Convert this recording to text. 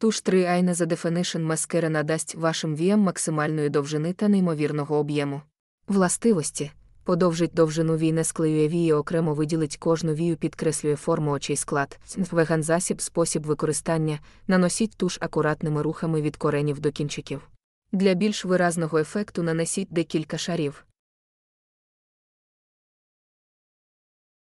Туш 3 айне за Definition маскера надасть вашим віям максимальної довжини та неймовірного об'єму. Властивості подовжить довжину вій не склеює вії, окремо виділить кожну вію, підкреслює форму очей склад. Веган засіб, спосіб використання, наносіть туш акуратними рухами від коренів до кінчиків. Для більш виразного ефекту нанесіть декілька шарів.